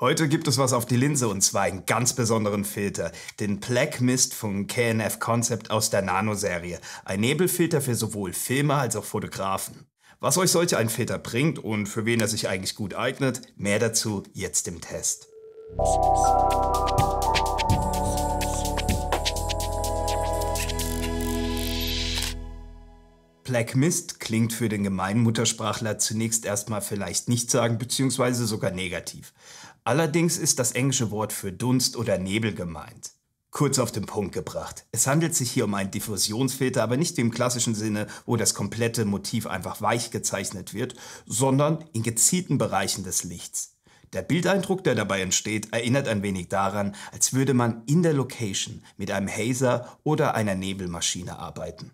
Heute gibt es was auf die Linse und zwar einen ganz besonderen Filter, den Black Mist von KNF Concept aus der Nano-Serie. Ein Nebelfilter für sowohl Filmer als auch Fotografen. Was euch solch ein Filter bringt und für wen er sich eigentlich gut eignet, mehr dazu jetzt im Test. Black Mist klingt für den gemeinen Muttersprachler zunächst erstmal vielleicht nicht sagen bzw. sogar negativ. Allerdings ist das englische Wort für Dunst oder Nebel gemeint. Kurz auf den Punkt gebracht. Es handelt sich hier um einen Diffusionsfilter, aber nicht im klassischen Sinne, wo das komplette Motiv einfach weich gezeichnet wird, sondern in gezielten Bereichen des Lichts. Der Bildeindruck, der dabei entsteht, erinnert ein wenig daran, als würde man in der Location mit einem Hazer oder einer Nebelmaschine arbeiten.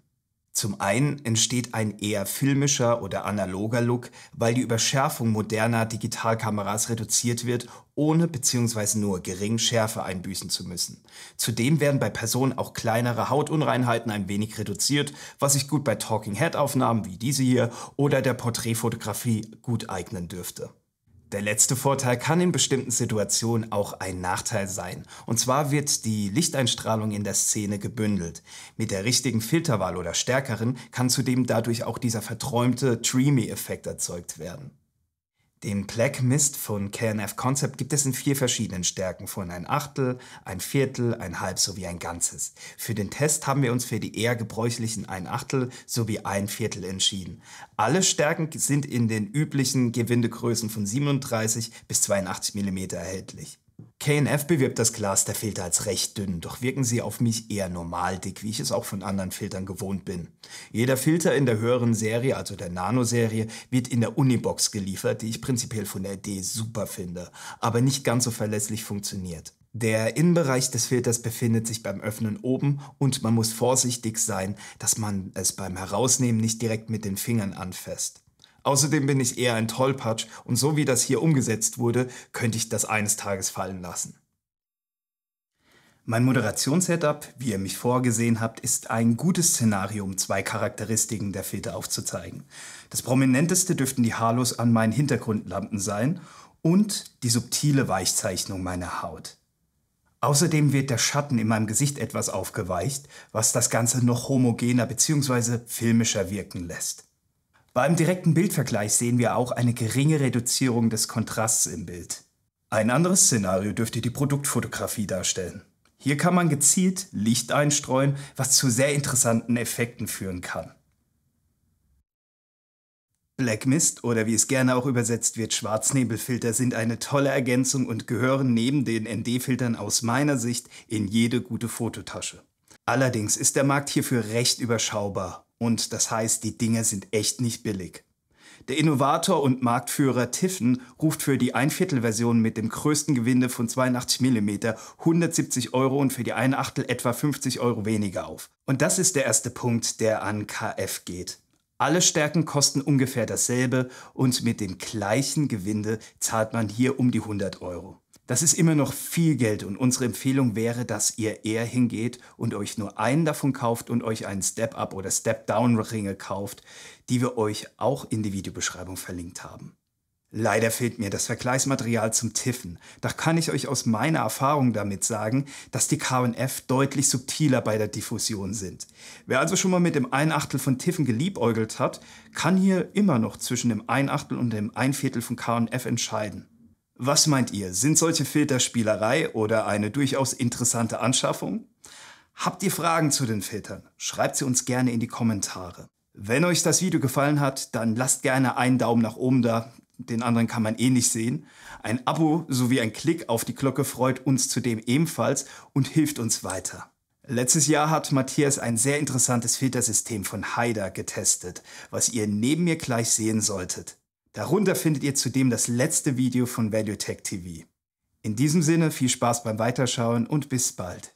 Zum einen entsteht ein eher filmischer oder analoger Look, weil die Überschärfung moderner Digitalkameras reduziert wird, ohne bzw. nur gering Schärfe einbüßen zu müssen. Zudem werden bei Personen auch kleinere Hautunreinheiten ein wenig reduziert, was sich gut bei Talking Head Aufnahmen wie diese hier oder der Porträtfotografie gut eignen dürfte. Der letzte Vorteil kann in bestimmten Situationen auch ein Nachteil sein. Und zwar wird die Lichteinstrahlung in der Szene gebündelt. Mit der richtigen Filterwahl oder stärkeren kann zudem dadurch auch dieser verträumte Dreamy-Effekt erzeugt werden. Den Black Mist von KNF Concept gibt es in vier verschiedenen Stärken von ein Achtel, ein Viertel, ein Halb sowie ein Ganzes. Für den Test haben wir uns für die eher gebräuchlichen ein Achtel sowie ein Viertel entschieden. Alle Stärken sind in den üblichen Gewindegrößen von 37 bis 82 mm erhältlich. KNF bewirbt das Glas der Filter als recht dünn, doch wirken sie auf mich eher normal dick, wie ich es auch von anderen Filtern gewohnt bin. Jeder Filter in der höheren Serie, also der Nano-Serie, wird in der Unibox geliefert, die ich prinzipiell von der Idee super finde, aber nicht ganz so verlässlich funktioniert. Der Innenbereich des Filters befindet sich beim Öffnen oben und man muss vorsichtig sein, dass man es beim Herausnehmen nicht direkt mit den Fingern anfasst. Außerdem bin ich eher ein Tollpatsch und so wie das hier umgesetzt wurde, könnte ich das eines Tages fallen lassen. Mein Moderationssetup, wie ihr mich vorgesehen habt, ist ein gutes Szenario, um zwei Charakteristiken der Filter aufzuzeigen. Das prominenteste dürften die Haarlos an meinen Hintergrundlampen sein und die subtile Weichzeichnung meiner Haut. Außerdem wird der Schatten in meinem Gesicht etwas aufgeweicht, was das Ganze noch homogener bzw. filmischer wirken lässt. Beim direkten Bildvergleich sehen wir auch eine geringe Reduzierung des Kontrasts im Bild. Ein anderes Szenario dürfte die Produktfotografie darstellen. Hier kann man gezielt Licht einstreuen, was zu sehr interessanten Effekten führen kann. Black Mist oder wie es gerne auch übersetzt wird, Schwarznebelfilter sind eine tolle Ergänzung und gehören neben den ND-Filtern aus meiner Sicht in jede gute Fototasche. Allerdings ist der Markt hierfür recht überschaubar und das heißt, die Dinge sind echt nicht billig. Der Innovator und Marktführer Tiffen ruft für die Einviertelversion mit dem größten Gewinde von 82 mm 170 Euro und für die Einachtel etwa 50 Euro weniger auf. Und das ist der erste Punkt, der an KF geht. Alle Stärken kosten ungefähr dasselbe und mit dem gleichen Gewinde zahlt man hier um die 100 Euro. Das ist immer noch viel Geld und unsere Empfehlung wäre, dass ihr eher hingeht und euch nur einen davon kauft und euch einen Step-Up oder Step-Down-Ringe kauft, die wir euch auch in die Videobeschreibung verlinkt haben. Leider fehlt mir das Vergleichsmaterial zum Tiffen. Da kann ich euch aus meiner Erfahrung damit sagen, dass die KNF deutlich subtiler bei der Diffusion sind. Wer also schon mal mit dem Einachtel von Tiffen geliebäugelt hat, kann hier immer noch zwischen dem Einachtel und dem Einviertel von KNF entscheiden. Was meint ihr? Sind solche Filter Spielerei oder eine durchaus interessante Anschaffung? Habt ihr Fragen zu den Filtern? Schreibt sie uns gerne in die Kommentare. Wenn euch das Video gefallen hat, dann lasst gerne einen Daumen nach oben da. Den anderen kann man eh nicht sehen. Ein Abo sowie ein Klick auf die Glocke freut uns zudem ebenfalls und hilft uns weiter. Letztes Jahr hat Matthias ein sehr interessantes Filtersystem von Haida getestet, was ihr neben mir gleich sehen solltet. Darunter findet ihr zudem das letzte Video von ValueTech TV. In diesem Sinne viel Spaß beim Weiterschauen und bis bald.